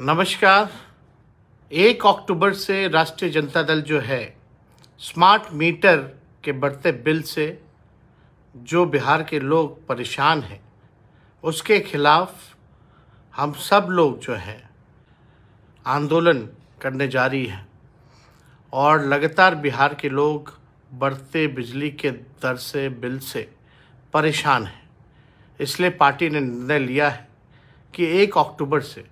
नमस्कार एक अक्टूबर से राष्ट्रीय जनता दल जो है स्मार्ट मीटर के बढ़ते बिल से जो बिहार के लोग परेशान हैं उसके खिलाफ हम सब लोग जो है आंदोलन करने जा रही हैं और लगातार बिहार के लोग बढ़ते बिजली के दर से बिल से परेशान हैं इसलिए पार्टी ने निर्णय लिया है कि एक अक्टूबर से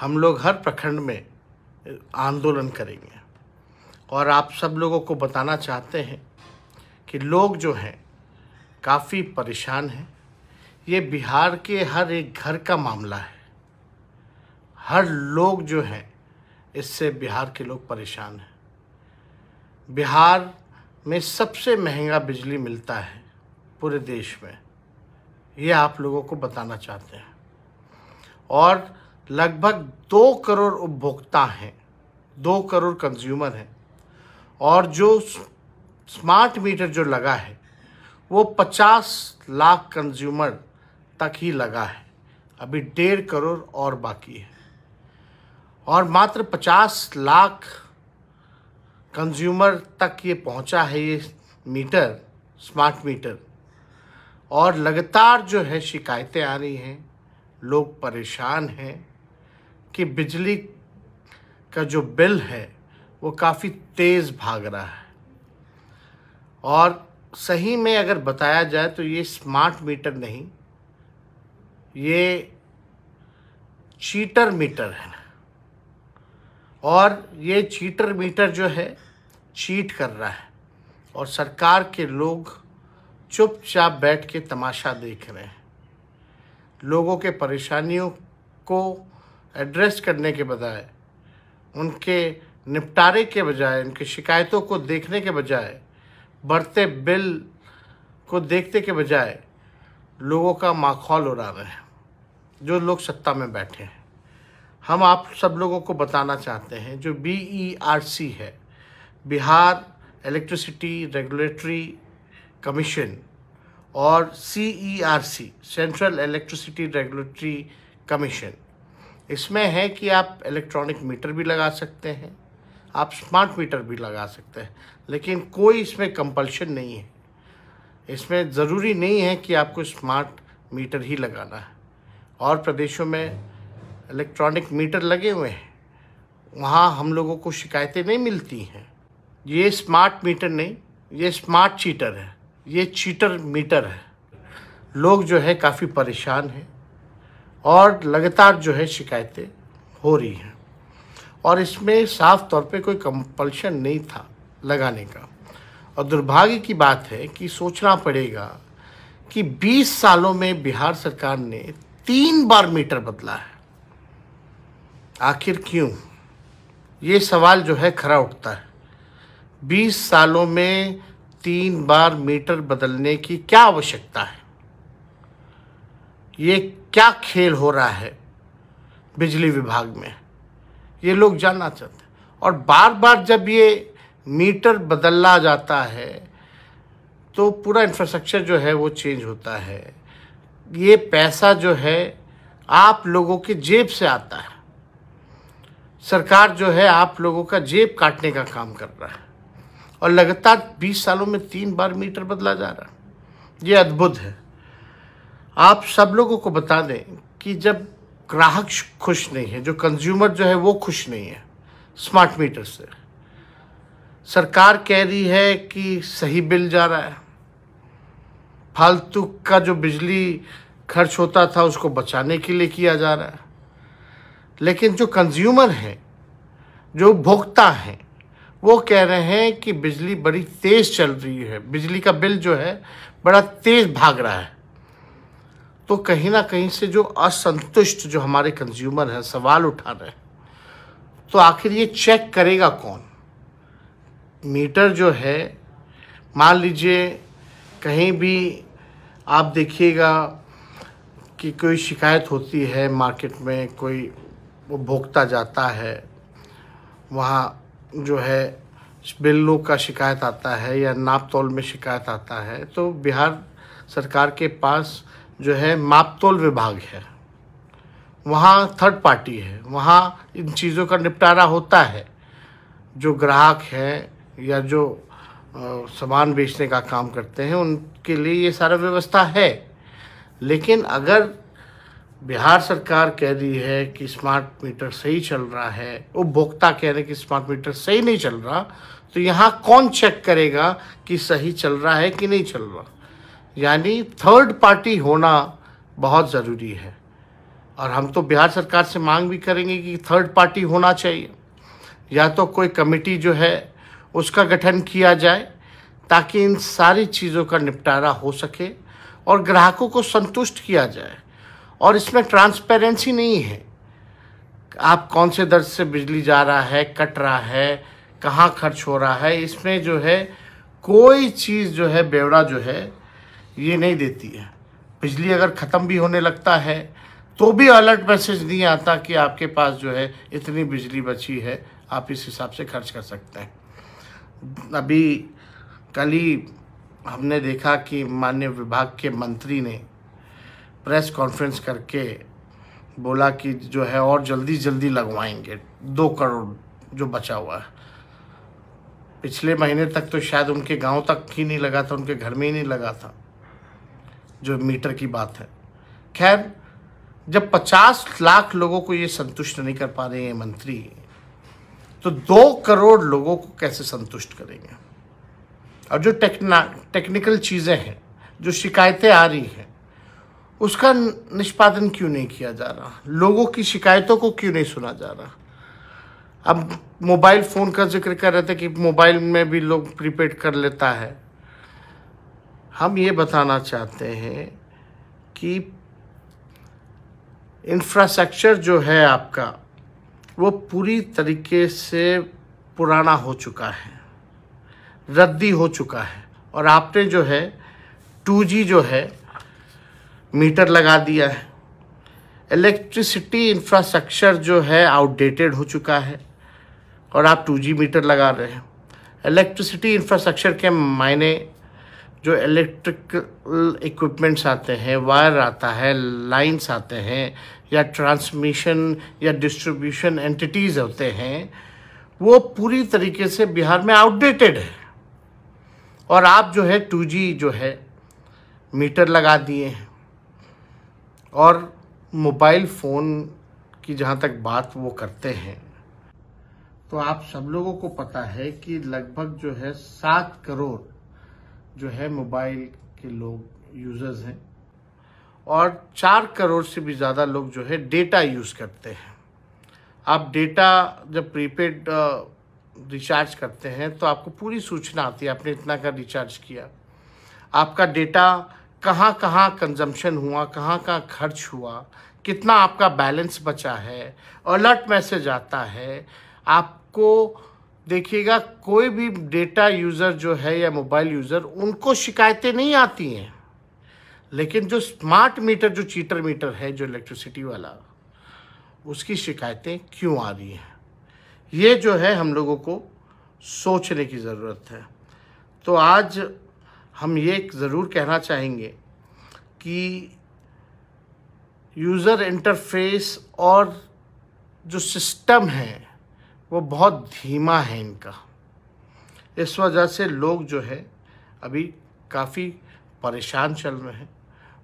हम लोग हर प्रखंड में आंदोलन करेंगे और आप सब लोगों को बताना चाहते हैं कि लोग जो हैं काफ़ी परेशान हैं ये बिहार के हर एक घर का मामला है हर लोग जो हैं इससे बिहार के लोग परेशान हैं बिहार में सबसे महंगा बिजली मिलता है पूरे देश में ये आप लोगों को बताना चाहते हैं और लगभग दो करोड़ उपभोक्ता हैं दो करोड़ कंज्यूमर हैं और जो स्मार्ट मीटर जो लगा है वो पचास लाख कंज्यूमर तक ही लगा है अभी डेढ़ करोड़ और बाकी है और मात्र पचास लाख कंज्यूमर तक ये पहुंचा है ये मीटर स्मार्ट मीटर और लगातार जो है शिकायतें आ रही हैं लोग परेशान हैं कि बिजली का जो बिल है वो काफ़ी तेज़ भाग रहा है और सही में अगर बताया जाए तो ये स्मार्ट मीटर नहीं ये चीटर मीटर है और ये चीटर मीटर जो है चीट कर रहा है और सरकार के लोग चुपचाप बैठ के तमाशा देख रहे हैं लोगों के परेशानियों को एड्रेस करने के बजाय उनके निपटारे के बजाय उनके शिकायतों को देखने के बजाय बढ़ते बिल को देखते के बजाय लोगों का माखौल उड़ा रहे हैं जो लोग सत्ता में बैठे हैं हम आप सब लोगों को बताना चाहते हैं जो बी ई आर सी है बिहार इलेक्ट्रिसिटी रेगुलेटरी कमीशन और C E R C central electricity regulatory commission इसमें है कि आप इलेक्ट्रॉनिक मीटर भी लगा सकते हैं आप स्मार्ट मीटर भी लगा सकते हैं लेकिन कोई इसमें कंपल्शन नहीं है इसमें ज़रूरी नहीं है कि आपको स्मार्ट मीटर ही लगाना है और प्रदेशों में इलेक्ट्रॉनिक मीटर लगे हुए हैं वहाँ हम लोगों को शिकायतें नहीं मिलती हैं ये स्मार्ट मीटर नहीं ये स्मार्ट चीटर है ये चीटर मीटर है लोग जो है काफ़ी परेशान हैं और लगातार जो है शिकायतें हो रही हैं और इसमें साफ तौर पे कोई कंपल्शन नहीं था लगाने का और दुर्भाग्य की बात है कि सोचना पड़ेगा कि 20 सालों में बिहार सरकार ने तीन बार मीटर बदला है आखिर क्यों ये सवाल जो है खरा उठता है 20 सालों में तीन बार मीटर बदलने की क्या आवश्यकता है ये क्या खेल हो रहा है बिजली विभाग में ये लोग जानना चाहते हैं और बार बार जब ये मीटर बदला जाता है तो पूरा इंफ्रास्ट्रक्चर जो है वो चेंज होता है ये पैसा जो है आप लोगों के जेब से आता है सरकार जो है आप लोगों का जेब काटने का काम कर रहा है और लगातार 20 सालों में तीन बार मीटर बदला जा रहा है ये अद्भुत है आप सब लोगों को बता दें कि जब ग्राहक खुश नहीं है जो कंज्यूमर जो है वो खुश नहीं है स्मार्ट मीटर से सरकार कह रही है कि सही बिल जा रहा है फालतू का जो बिजली खर्च होता था उसको बचाने के लिए किया जा रहा है लेकिन जो कंज्यूमर हैं जो उपभोक्ता हैं वो कह रहे हैं कि बिजली बड़ी तेज़ चल रही है बिजली का बिल जो है बड़ा तेज़ भाग रहा है तो कहीं ना कहीं से जो असंतुष्ट जो हमारे कंज्यूमर हैं सवाल उठा रहे हैं तो आखिर ये चेक करेगा कौन मीटर जो है मान लीजिए कहीं भी आप देखिएगा कि कोई शिकायत होती है मार्केट में कोई उपभोक्ता जाता है वहाँ जो है बिलों का शिकायत आता है या नाप तोल में शिकायत आता है तो बिहार सरकार के पास जो है मापतोल विभाग है वहाँ थर्ड पार्टी है वहाँ इन चीज़ों का निपटारा होता है जो ग्राहक हैं या जो सामान बेचने का काम करते हैं उनके लिए ये सारा व्यवस्था है लेकिन अगर बिहार सरकार कह रही है कि स्मार्ट मीटर सही चल रहा है उपभोक्ता कह रहे हैं कि स्मार्ट मीटर सही नहीं चल रहा तो यहाँ कौन चेक करेगा कि सही चल रहा है कि नहीं चल रहा यानी थर्ड पार्टी होना बहुत ज़रूरी है और हम तो बिहार सरकार से मांग भी करेंगे कि थर्ड पार्टी होना चाहिए या तो कोई कमेटी जो है उसका गठन किया जाए ताकि इन सारी चीज़ों का निपटारा हो सके और ग्राहकों को संतुष्ट किया जाए और इसमें ट्रांसपेरेंसी नहीं है आप कौन से दर्ज से बिजली जा रहा है कट रहा है कहाँ खर्च हो रहा है इसमें जो है कोई चीज़ जो है बेवड़ा जो है ये नहीं देती है बिजली अगर ख़त्म भी होने लगता है तो भी अलर्ट मैसेज नहीं आता कि आपके पास जो है इतनी बिजली बची है आप इस हिसाब से खर्च कर सकते हैं अभी कल ही हमने देखा कि मान्य विभाग के मंत्री ने प्रेस कॉन्फ्रेंस करके बोला कि जो है और जल्दी जल्दी लगवाएंगे दो करोड़ जो बचा हुआ है पिछले महीने तक तो शायद उनके गांव तक ही नहीं लगा था उनके घर में ही नहीं लगा था जो मीटर की बात है खैर जब 50 लाख लोगों को ये संतुष्ट नहीं कर पा रहे हैं मंत्री तो दो करोड़ लोगों को कैसे संतुष्ट करेंगे और जो टेक्ना टेक्निकल चीज़ें हैं जो शिकायतें आ रही हैं उसका निष्पादन क्यों नहीं किया जा रहा लोगों की शिकायतों को क्यों नहीं सुना जा रहा अब मोबाइल फ़ोन का जिक्र कर रहे थे कि मोबाइल में भी लोग प्रीपेड कर लेता है हम ये बताना चाहते हैं कि इंफ्रास्ट्रक्चर जो है आपका वो पूरी तरीके से पुराना हो चुका है रद्दी हो चुका है और आपने जो है 2G जो है मीटर लगा दिया है इलेक्ट्रिसिटी इंफ्रास्ट्रक्चर जो है आउटडेटेड हो चुका है और आप 2G मीटर लगा रहे हैं इलेक्ट्रिसिटी इंफ्रास्ट्रक्चर के मायने जो इलेक्ट्रिकल इक्विपमेंट्स आते हैं वायर आता है लाइंस आते हैं या ट्रांसमिशन या डिस्ट्रीब्यूशन एंटिटीज़ होते हैं वो पूरी तरीके से बिहार में आउटडेटेड है और आप जो है टू जो है मीटर लगा दिए हैं और मोबाइल फ़ोन की जहाँ तक बात वो करते हैं तो आप सब लोगों को पता है कि लगभग जो है सात करोड़ जो है मोबाइल के लोग यूज़र्स हैं और चार करोड़ से भी ज़्यादा लोग जो है डेटा यूज़ करते हैं आप डेटा जब प्रीपेड रिचार्ज करते हैं तो आपको पूरी सूचना आती है आपने इतना का रिचार्ज किया आपका डेटा कहाँ कहाँ कंजम्पशन हुआ कहाँ कहाँ खर्च हुआ कितना आपका बैलेंस बचा है अलर्ट मैसेज आता है आपको देखिएगा कोई भी डेटा यूज़र जो है या मोबाइल यूज़र उनको शिकायतें नहीं आती हैं लेकिन जो स्मार्ट मीटर जो चीटर मीटर है जो इलेक्ट्रिसिटी वाला उसकी शिकायतें क्यों आ रही हैं ये जो है हम लोगों को सोचने की ज़रूरत है तो आज हम ये ज़रूर कहना चाहेंगे कि यूज़र इंटरफेस और जो सिस्टम है वो बहुत धीमा है इनका इस वजह से लोग जो है अभी काफ़ी परेशान चल रहे हैं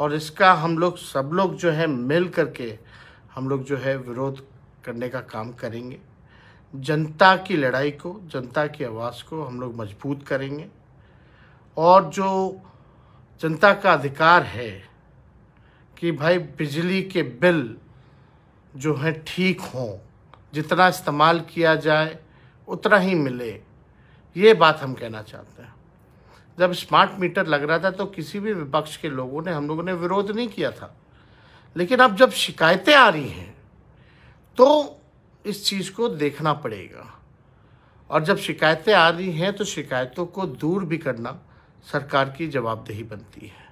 और इसका हम लोग सब लोग जो है मिल करके हम लोग जो है विरोध करने का काम करेंगे जनता की लड़ाई को जनता की आवाज़ को हम लोग मजबूत करेंगे और जो जनता का अधिकार है कि भाई बिजली के बिल जो हैं ठीक हों जितना इस्तेमाल किया जाए उतना ही मिले ये बात हम कहना चाहते हैं जब स्मार्ट मीटर लग रहा था तो किसी भी विपक्ष के लोगों ने हम लोगों ने विरोध नहीं किया था लेकिन अब जब शिकायतें आ रही हैं तो इस चीज़ को देखना पड़ेगा और जब शिकायतें आ रही हैं तो शिकायतों को दूर भी करना सरकार की जवाबदेही बनती है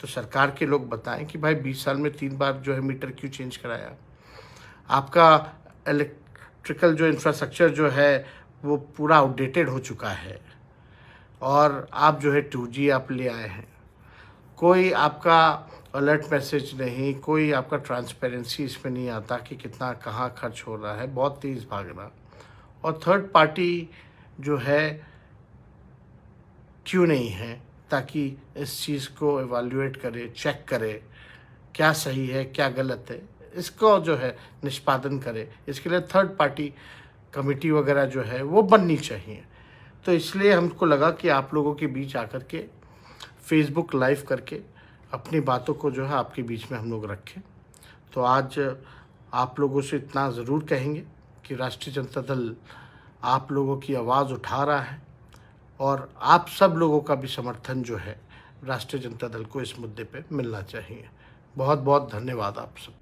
तो सरकार के लोग बताएं कि भाई 20 साल में तीन बार जो है मीटर क्यों चेंज कराया आपका इलेक्ट्रिकल जो इंफ्रास्ट्रक्चर जो है वो पूरा आउटडेटेड हो चुका है और आप जो है टू आप ले आए हैं कोई आपका अलर्ट मैसेज नहीं कोई आपका ट्रांसपेरेंसी इसमें नहीं आता कि कितना कहाँ खर्च हो रहा है बहुत तेज़ भागना और थर्ड पार्टी जो है क्यों नहीं है ताकि इस चीज़ को एवेल्यूएट करे चेक करे क्या सही है क्या गलत है इसको जो है निष्पादन करे इसके लिए थर्ड पार्टी कमेटी वगैरह जो है वो बननी चाहिए तो इसलिए हमको लगा कि आप लोगों के बीच आकर के फेसबुक लाइव करके अपनी बातों को जो है आपके बीच में हम लोग रखें तो आज आप लोगों से इतना ज़रूर कहेंगे कि राष्ट्रीय जनता दल आप लोगों की आवाज़ उठा रहा है और आप सब लोगों का भी समर्थन जो है राष्ट्रीय जनता दल को इस मुद्दे पे मिलना चाहिए बहुत बहुत धन्यवाद आप सब